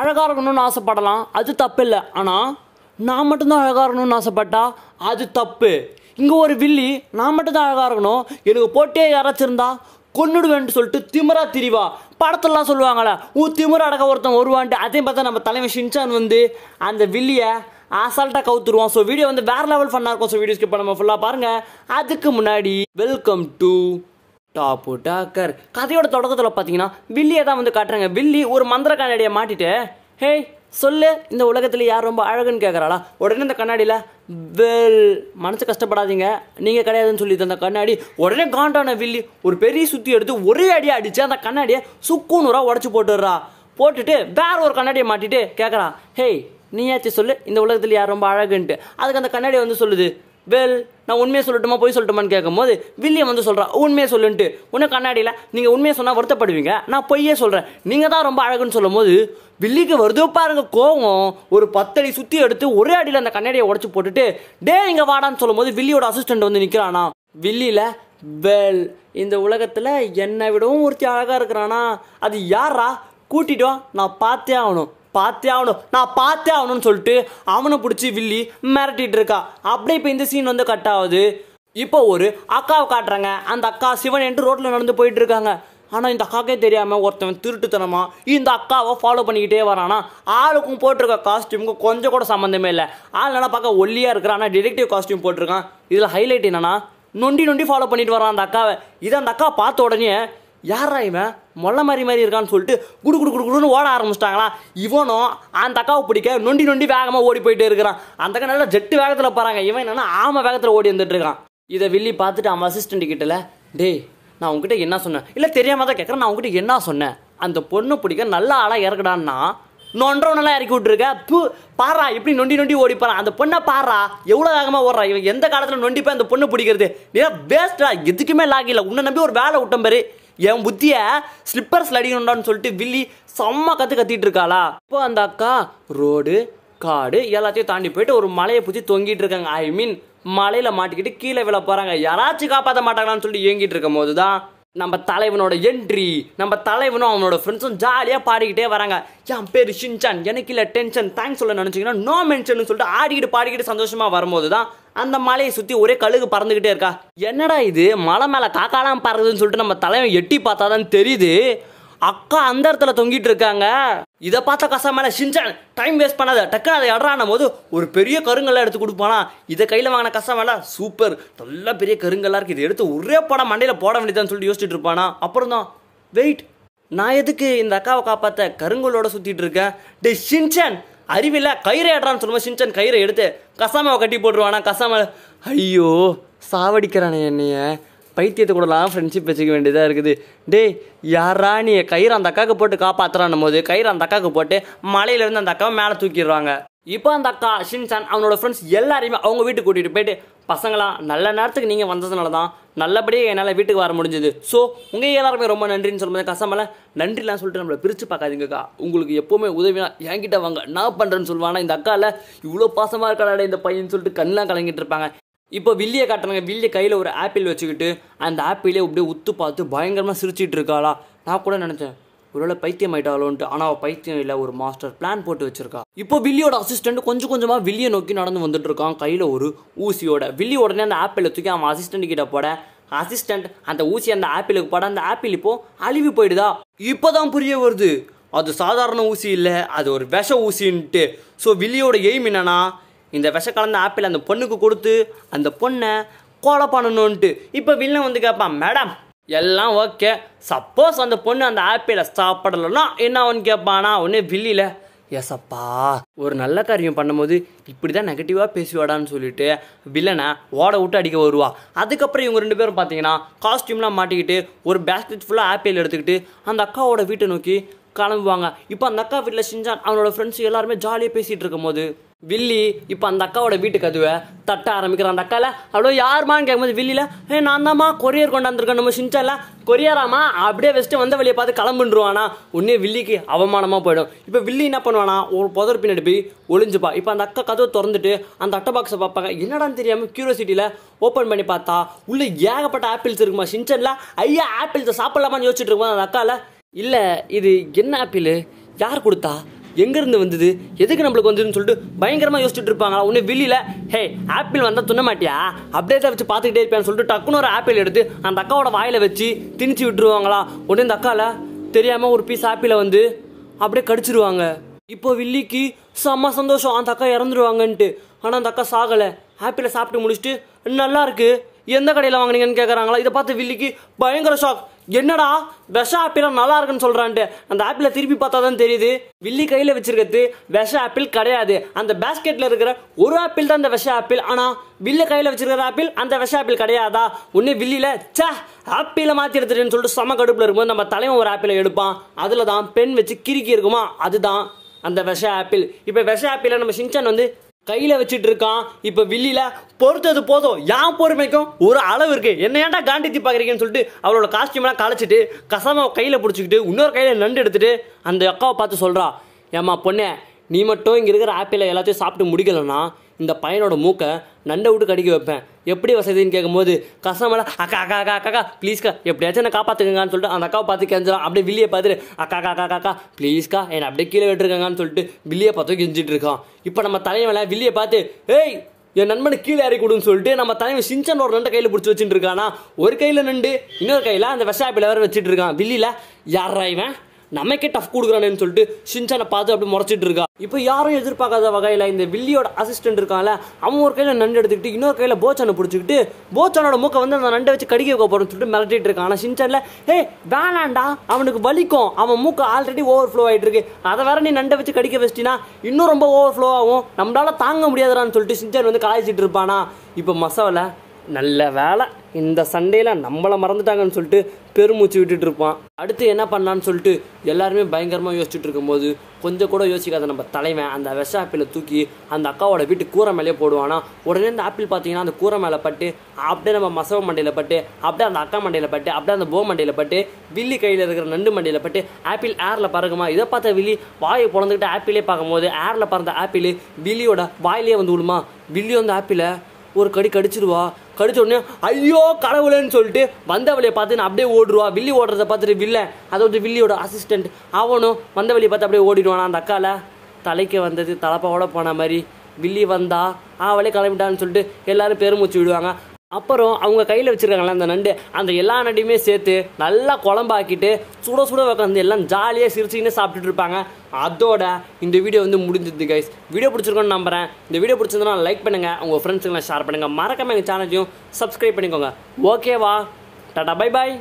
அழகாக இருக்கணும்னு ஆசைப்படலாம் அது தப்பு இல்லை ஆனால் நான் மட்டும்தான் அழகாக இருக்கணும்னு ஆசைப்பட்டா அது தப்பு இங்கே ஒரு வில்லி நான் மட்டும்தான் அழகாக இருக்கணும் எனக்கு போட்டியே யாராச்சிருந்தா கொன்னுடுவேன்னு சொல்லிட்டு திமரா திரிவா படத்தெல்லாம் சொல்லுவாங்களே ஊ திமிரா அடக்க ஒருத்தன் வருவான்ட்டு அதையும் பார்த்தா நம்ம தலைமை ஷின்சான் வந்து அந்த வில்லியை அசால்ட்டாக கவுத்துருவோம் ஸோ வீடியோ வந்து வேறு லெவல் ஃபன்னாக இருக்கும் ஸோ வீடியோ ஸ்கிப் நம்ம ஃபுல்லாக பாருங்கள் அதுக்கு முன்னாடி வெல்கம் டு டாப்பு டாக்கர் கதையோட தொடக்கத்தில் பார்த்தீங்கன்னா வில்லியை தான் வந்து காட்டுறாங்க வில்லி ஒரு மந்திர கண்ணாடியை மாட்டிட்டு ஹேய் சொல்லு இந்த உலகத்தில் யார் ரொம்ப அழகுன்னு கேட்குறாளா உடனே இந்த கண்ணாடியில் வெல் மனசு கஷ்டப்படாதீங்க நீங்கள் கிடையாதுன்னு சொல்லி அந்த கண்ணாடி உடனே காண்டான வில்லி ஒரு பெரிய சுற்றி எடுத்து ஒரே அடியாக அடித்து அந்த கண்ணாடியை சுக்குநூறாக உடச்சி போட்டுடுறா போட்டுட்டு வேற ஒரு கண்ணாடியை மாட்டிட்டு கேட்குறா ஹேய் நீயாச்சு சொல்லு இந்த உலகத்தில் யார் ரொம்ப அழகுன்ட்டு அதுக்கு அந்த கண்ணாடி வந்து சொல்லுது வெல் நான் உண்மையை சொல்லட்டுமா போய் சொல்லட்டுமான்னு கேட்கும்போது வில்லியம் வந்து சொல்கிறா உண்மையை சொல்லுன்ட்டு உன்னை கண்ணாடியில் நீங்கள் உண்மையை சொன்னால் வருத்தப்படுவீங்க நான் பொய்யே சொல்கிறேன் நீங்கள் தான் ரொம்ப அழகுன்னு சொல்லும் போது வில்லிக்கு வருதோ பாருங்க கோவம் ஒரு பத்தடி சுற்றி எடுத்து ஒரே அடியில் அந்த கண்ணாடியை உடச்சி போட்டுட்டு டே இங்கே வாடான்னு சொல்லும்போது வில்லியோட அசிஸ்டண்ட் வந்து நிற்கிறானா வில்லியில் வெல் இந்த உலகத்தில் என்னை விடவும் ஒருத்தி அழகாக இருக்கிறானா அது யாரா கூட்டிட்டோம் நான் பார்த்தே ஆகணும் பார்த்தே ஆகணும் நான் பார்த்தே ஆகணும்னு சொல்லிட்டு அவனை பிடிச்சி வில்லி மிரட்டிட்டு இருக்கா அப்படியே இப்போ இந்த சீன் வந்து கட் ஆகுது இப்போ ஒரு அக்காவை காட்டுறாங்க அந்த அக்கா சிவன் என்று ரோட்டில் நடந்து போயிட்டு இருக்காங்க ஆனால் இந்த அக்காக்கே தெரியாமல் ஒருத்தன் திருட்டுத்தனமாக இந்த அக்காவை ஃபாலோ பண்ணிக்கிட்டே வரானா ஆளுக்கும் போட்டிருக்க காஸ்டியூமுக்கும் கொஞ்சம் கூட சம்மந்தமே இல்லை ஆள் நல்லா பார்க்க ஒல்லியாக இருக்கிறான் ஆனால் டிடெக்டிவ் காஸ்டியூம் போட்டிருக்கான் இதில் ஹைலைட் என்னன்னா நொண்டி நொண்டி ஃபாலோ பண்ணிட்டு வரான் அந்த அக்காவை இதை அந்த அக்கா பார்த்த உடனே யாரா இவன் மொல்ல மாதிரி மாதிரி இருக்கான்னு சொல்லிட்டு குடு குடு குடு குடுன்னு ஓட ஆரம்பிச்சிட்டாங்களா இவனும் அந்த அக்காவை பிடிக்க நொண்டி நொண்டி வேகமாக ஓடி போயிட்டே இருக்கிறான் அந்த அக்கா நல்லா ஜெட்டு வேகத்தில் போகிறாங்க இவன் என்னன்னா ஆம வேகத்தில் ஓடி வந்துட்டு இருக்கான் இதை வில்லி பார்த்துட்டு அவன் அசிஸ்டண்ட் கிட்டல டேய் நான் உங்ககிட்ட என்ன சொன்னேன் இல்லை தெரியாமல் தான் கேட்குறேன் நான் உங்ககிட்ட என்ன சொன்னேன் அந்த பொண்ணு பிடிக்க நல்ல ஆளாக இறக்குடான்னா நல்லா இறக்கி விட்டுருக்க பூ பாரா இப்படி நொண்டி நொண்டி ஓடி போகிறான் அந்த பொண்ணை பாரா எவ்வளோ வேகமாக ஓடுறா இவன் எந்த காலத்தில் நொண்டி போய் அந்த பொண்ணு பிடிக்கிறது நீ வேஸ்ட்டா எதுக்குமே லாகில்லை உன்னை நம்பி ஒரு வேலை விட்டம்பரு என் புத்தியை ஸ்லிப்பர்ஸில் அடிக்கணும்டான்னு சொல்லிட்டு வில்லி செம்ம கற்று கத்திட்டு இருக்காளா இப்போ அந்த அக்கா ரோடு காடு எல்லாத்தையும் தாண்டி போயிட்டு ஒரு மலையை பிடிச்சி தொங்கிட்டு இருக்காங்க ஐ மீன் மலையில் மாட்டிக்கிட்டு கீழே விழ போகிறாங்க யாராச்சும் காப்பாற்ற மாட்டாங்களான்னு சொல்லிட்டு இயங்கிட்டு இருக்கும் போதுதான் தான் நம்ம தலைவனோட என்ட்ரி நம்ம தலைவனும் அவனோட ஃப்ரெண்ட்ஸும் ஜாலியாக பாடிக்கிட்டே வராங்க என் பேர் ஷின்சான் எனக்கு இல்லை டென்ஷன் தேங்க்ஸ் சொல்ல நினச்சிங்கன்னா நோ மென்ஷன் சொல்லிட்டு ஆடிக்கிட்டு பாடிக்கிட்டு சந்தோஷமாக வரும்போது தான் அந்த மலையை சுற்றி ஒரே கழுகு பறந்துக்கிட்டே இருக்கா என்னடா இது மலை மேலே காக்காலாம் பறதுன்னு சொல்லிட்டு நம்ம தலைவன் எட்டி பார்த்தா தான் தெரியுது அக்கா அந்த இடத்துல தொங்கிட்டு இருக்காங்க இதை பார்த்த கசா மேலே சிஞ்சான் டைம் வேஸ்ட் பண்ணாத டக்குனு அதை இடறான போது ஒரு பெரிய கருங்கல்லாம் எடுத்து கொடுப்பானா இதை கையில் வாங்கின கசா மேலே சூப்பர் நல்லா பெரிய கருங்கல்லாம் இருக்குது இதை எடுத்து ஒரே படம் மண்டையில் போட வேண்டியதான்னு சொல்லிட்டு யோசிச்சுட்டு இருப்பானா அப்புறம் தான் வெயிட் நான் எதுக்கு இந்த அக்காவை காப்பாற்ற கருங்கோலோட சுற்றிட்டு இருக்கேன் டே சின்சான் அறிவில்ல கயிறு ஏடுறான்னு சொல்லும்போது சின்சன் கயிறை எடுத்து கசாமாவை கட்டி போட்டுருவானா கசாமாவை ஐயோ சாவடிக்கிறானே என்னைய பைத்தியத்தை கூடலாம் ஃப்ரெண்ட்ஷிப் வச்சுக்க வேண்டியதாக இருக்குது டே யாரா நீ கயிறு அந்த அக்காவுக்கு போட்டு காப்பாற்றுறான்னும் போது கயிறு அந்த அக்காவுக்கு போட்டு மலையிலேருந்து அந்த அக்காவை மேலே தூக்கிடுவாங்க இப்போ அந்த அக்கா ஷின்சான் அவனோட ஃப்ரெண்ட்ஸ் எல்லாரையுமே அவங்க வீட்டுக்கு கூட்டிகிட்டு போயிட்டு பசங்களா நல்ல நேரத்துக்கு நீங்கள் வந்ததுனால தான் நல்லபடியாக என்னால் வீட்டுக்கு வர முடிஞ்சது ஸோ உங்கள் எல்லாருமே ரொம்ப நன்றின்னு சொல்லும்போது கசமல நன்றிலாம் சொல்லிட்டு நம்மளை பிரித்து பார்க்காதீங்கக்கா உங்களுக்கு எப்போவுமே உதவினா என்கிட்ட வாங்க நான் பண்ணுறேன்னு சொல்லுவாங்க இந்த அக்காவில் இவ்வளோ பாசமாக இருக்காடா இந்த பையன் சொல்லிட்டு கண்ணெலாம் கலங்கிட்டு இருப்பாங்க இப்போ வில்லியை காட்டுறாங்க வில்லிய கையில் ஒரு ஆப்பிள் வச்சுக்கிட்டு அந்த ஆப்பிளே அப்படியே உத்து பார்த்து பயங்கரமாக சிரிச்சிட்டு இருக்காளா நான் கூட நினச்சேன் ஒருவேளை பைத்தியம் ஆயிட்டாலோன்ட்டு ஆனால் பைத்தியம் இல்லை ஒரு மாஸ்டர் பிளான் போட்டு வச்சிருக்கா இப்போ வில்லியோட அசிஸ்டண்ட் கொஞ்சம் கொஞ்சமாக வில்லியை நோக்கி நடந்து வந்துட்டு இருக்கான் கையில் ஒரு ஊசியோட வில்லி உடனே அந்த ஆப்பிளை தூக்கி அவன் அசிஸ்டன்ட் கிட்ட போட அசிஸ்டன்ட் அந்த ஊசி அந்த ஆப்பிளுக்கு போட அந்த ஆப்பிள் இப்போ அழிவு போயிடுதா இப்போதான் புரிய வருது அது சாதாரண ஊசி இல்லை அது ஒரு விஷ ஊசின்ட்டு ஸோ வில்லியோட எய்ம் என்னன்னா இந்த விஷ கலந்த ஆப்பிள் அந்த பொண்ணுக்கு கொடுத்து அந்த பொண்ணை கொலை பண்ணணும்ன்ட்டு இப்போ வில்லன் வந்து கேட்பான் மேடம் எல்லாம் ஓகே சப்போஸ் அந்த பொண்ணு அந்த ஆப்பிளை சாப்பிடலன்னா என்ன அவன் கேட்பானா ஒன்று வில்லியில் எஸ்அப்பா ஒரு நல்ல காரியம் பண்ணும்போது இப்படி தான் நெகட்டிவாக பேசுவாடான்னு சொல்லிட்டு வில்லனை ஓட விட்டு அடிக்க வருவா அதுக்கப்புறம் இவங்க ரெண்டு பேரும் பார்த்தீங்கன்னா காஸ்டியூம்லாம் மாட்டிக்கிட்டு ஒரு பேஸ்கெட் ஃபுல்லாக ஆப்பிள் எடுத்துக்கிட்டு அந்த அக்காவோட வீட்டை நோக்கி கிளம்புவாங்க இப்போ அந்த அக்கா வீட்டில் செஞ்சான் அவனோட ஃப்ரெண்ட்ஸ் எல்லாருமே ஜாலியாக பேசிகிட்டு இருக்கும் போது வில்லி இப்போ அந்த அக்காவோட வீட்டு கதவை தட்ட ஆரம்பிக்கிறான் அந்த அக்காவில் அவ்வளோ யாருமான்னு கேட்கும்போது வில்லியில் ஏ நான் தாம்மா கொரியர் கொண்டாந்துருக்கேன் நம்ம சின்ச்சால கொரியராமா அப்படியே வச்சுட்டு வந்த வழியை பார்த்து கிளம்புன்றுவானா உன்னே வில்லிக்கு அவமானமாக போயிடும் இப்போ வில்லி என்ன பண்ணுவானா ஒரு புதர் பின்னாடி போய் ஒளிஞ்சுப்பா இப்போ அந்த அக்கா கதவை திறந்துட்டு அந்த அட்டை பாக்ஸை பார்ப்பாங்க என்னடான்னு தெரியாமல் க்யூரியோசிட்டியில் ஓப்பன் பண்ணி பார்த்தா உள்ளே ஏகப்பட்ட ஆப்பிள்ஸ் இருக்குமா சிஞ்சனில் ஐயா ஆப்பிள்ஸை சாப்பிட்லாமான்னு யோசிச்சுட்டு இருக்குமா அந்த அக்காவில் இல்லை இது என்ன ஆப்பிள் யார் கொடுத்தா எங்கேருந்து வந்தது எதுக்கு நம்மளுக்கு வந்ததுன்னு சொல்லிட்டு பயங்கரமாக யோசிச்சுட்டு இருப்பாங்களா ஒன்று வெளியில் ஹே ஆப்பிள் வந்தால் துண்ண மாட்டியா அப்படியே தான் வச்சு பார்த்துக்கிட்டே இருப்பேன்னு சொல்லிட்டு டக்குன்னு ஒரு ஆப்பிள் எடுத்து அந்த அக்காவோட வாயில் வச்சு திணிச்சு விட்டுருவாங்களா உடனே இந்த அக்கால தெரியாமல் ஒரு பீஸ் ஆப்பிளை வந்து அப்படியே கடிச்சிருவாங்க இப்போ வில்லிக்கு செம்ம சந்தோஷம் அந்த அக்கா இறந்துருவாங்கன்ட்டு ஆனால் அந்த அக்கா சாகலை ஆப்பிளை சாப்பிட்டு முடிச்சுட்டு நல்லா இருக்கு எந்த கடையில் வாங்கினீங்கன்னு கேட்குறாங்களா இதை பார்த்து வில்லிக்கு பயங்கர ஷாக் என்னடா விஷ ஆப்பிள் நல்லா இருக்குன்னு சொல்கிறான்ட்டு அந்த ஆப்பிளை திருப்பி பார்த்தா தான் தெரியுது வில்லி கையில் வச்சிருக்கிறது விஷ ஆப்பிள் கிடையாது அந்த பேஸ்கெட்டில் இருக்கிற ஒரு ஆப்பிள் தான் அந்த விஷ ஆப்பிள் ஆனால் வில்லு கையில் வச்சிருக்கிற ஆப்பிள் அந்த விஷ ஆப்பிள் கிடையாதா ஒன்று வில்லியில சே ஆப்பிளை மாற்றி எடுத்துட்டேன்னு சொல்லிட்டு சம கடுப்பில் இருக்கும்போது நம்ம தலைவன் ஒரு ஆப்பிள் எடுப்பான் அதில் தான் பெண் வச்சு கிறுக்கி இருக்குமா அதுதான் அந்த விஷ ஆப்பிள் இப்போ விஷ ஆப்பிளை நம்ம சிஞ்சன் வந்து கையில் வச்சுட்டு இருக்கான் இப்போ வில்லியில் பொறுத்தது போதும் யான் பொறுமைக்கும் ஒரு அளவு இருக்குது என்ன ஏன்டா காண்டித்தி பார்க்குறீங்கன்னு சொல்லிட்டு அவளோட காஸ்டியூம்லாம் களைச்சிட்டு கசாமாவை கையில் பிடிச்சிக்கிட்டு இன்னொரு கையில் நண்டு எடுத்துட்டு அந்த அக்காவை பார்த்து சொல்கிறா ஏம்மா பொண்ணே நீ மட்டும் இங்கே இருக்கிற ஆப்பிளை எல்லாத்தையும் சாப்பிட்டு முடிக்கலன்னா இந்த பையனோட மூக்கை நண்டை விட்டு கடிக்க வைப்பேன் எப்படி வசதின்னு கேட்கும்போது கஸ்டமராக அக்கா அக்கா அக்கா அக்கா ப்ளீஸ்க்கா எப்படியாச்சும் என்ன காப்பாற்றுக்கங்கன்னு சொல்லிட்டு அந்த அக்காவை பார்த்து கெஞ்சலாம் அப்படியே வில்லியை பார்த்துட்டு அக்கா அக்கா அக்கா அக்கா ப்ளீஸ்க்கா என்னை அப்படியே கீழே விட்டுருக்காங்கன்னு சொல்லிட்டு வில்லியை பார்த்து கெஞ்சிட்டு இருக்கோம் இப்போ நம்ம தலைவன் வில்லியை பார்த்து ஏய் என் நண்பனை கீழே இறக்கி விடுன்னு சொல்லிட்டு நம்ம தலைமை சிஞ்சன் ஒரு நண்டை கையில் பிடிச்சி வச்சுட்டு இருக்கானா ஒரு கையில் நண்டு இன்னொரு கையில் அந்த விஷாப்பில் வேறு வச்சுட்டு இருக்கான் வில்லியில் யாரா நமக்கே டஃப் கொடுக்குறானேன்னு சொல்லிட்டு ஷின்சானை பார்த்து அப்படி முறைச்சிட்டு இருக்கா இப்போ யாரும் எதிர்பார்க்காத வகையில் இந்த வில்லியோட அசிஸ்டன்ட் இருக்கான்ல அவன் ஒரு கையில் நண்டு எடுத்துக்கிட்டு இன்னொரு கையில் போச்சானை பிடிச்சிக்கிட்டு போச்சானோட மூக்கை வந்து அந்த நண்டை வச்சு கடிக்க வைக்க போகிறோம்னு சொல்லிட்டு மிரட்டிட்டு இருக்கான் ஆனால் ஷின்சானில் ஏ வேணாண்டா அவனுக்கு வலிக்கும் அவன் மூக்கை ஆல்ரெடி ஓவர் ஃப்ளோ ஆகிட்டு இருக்கு அதை வேற நீ நண்டை வச்சு கடிக்க வச்சிட்டினா இன்னும் ரொம்ப ஓவர் ஃப்ளோ ஆகும் நம்மளால் தாங்க முடியாதான்னு சொல்லிட்டு ஷின்சான் வந்து காய்ச்சிட்டு இருப்பானா இப்போ மசாவில் நல்ல வேலை இந்த சண்டேல நம்மளை மறந்துட்டாங்கன்னு சொல்லிட்டு பெருமூச்சு விட்டுட்டு இருப்பான் அடுத்து என்ன பண்ணான்னு சொல்லிட்டு எல்லாருமே பயங்கரமாக யோசிச்சுட்டு இருக்கும்போது கொஞ்சம் கூட யோசிக்காத நம்ம தலைவன் அந்த விஷ ஆப்பிளை தூக்கி அந்த அக்காவோட வீட்டு கூரை மேலேயே போடுவானா உடனே இந்த ஆப்பிள் பார்த்தீங்கன்னா அந்த கூரை மேலே பட்டு அப்படியே நம்ம மசவ மண்டையில் பட்டு அப்படியே அந்த அக்கா மண்டையில் பட்டு அப்படியே அந்த போ மண்டையில் பட்டு வில்லி கையில் இருக்கிற நண்டு மண்டையில் பட்டு ஆப்பிள் ஏரில் பறக்குமா இதை பார்த்த வில்லி வாயை பிறந்துக்கிட்டு ஆப்பிளே பார்க்கும்போது ஏரில் பறந்த ஆப்பிள் வில்லியோட வாயிலே வந்து விடுமா வில்லி வந்து ஆப்பிளை ஒரு கடி கடிச்சிருவா கடிச்ச உடனே ஐயோ கடவுளேன்னு சொல்லிட்டு வந்தவழியை பார்த்து நான் அப்படியே ஓடுருவா வில்லி ஓடுறத பார்த்துட்டு வில்ல அதை வந்து வில்லியோட அசிஸ்டண்ட் அவனும் வந்தவழியை பார்த்து அப்படியே ஓடிடுவான் அந்த அக்கால தலைக்கு வந்தது தலைப்பாவோட போன மாதிரி வில்லி வந்தா அவளே கிளம்பிட்டான்னு சொல்லிட்டு எல்லாரும் பெருமூச்சு விடுவாங்க அப்புறம் அவங்க கையில் வச்சுருக்காங்களே அந்த நண்டு அந்த எல்லா நண்டியுமே சேர்த்து நல்லா குழம்பாக்கிட்டு சுட சுட உட்காந்து எல்லாம் ஜாலியாக சிரிச்சிக்கின்னு சாப்பிட்டுட்டு இருப்பாங்க அதோட இந்த வீடியோ வந்து முடிஞ்சிருது கைஸ் வீடியோ பிடிச்சிருக்கோன்னு நம்புகிறேன் இந்த வீடியோ பிடிச்சிருந்தனா லைக் பண்ணுங்கள் உங்கள் ஃப்ரெண்ட்ஸுங்களாம் ஷேர் பண்ணுங்கள் மறக்காமல் எங்கள் சேனலையும் சப்ஸ்கிரைப் பண்ணிக்கோங்க ஓகேவா டாடா பை பாய்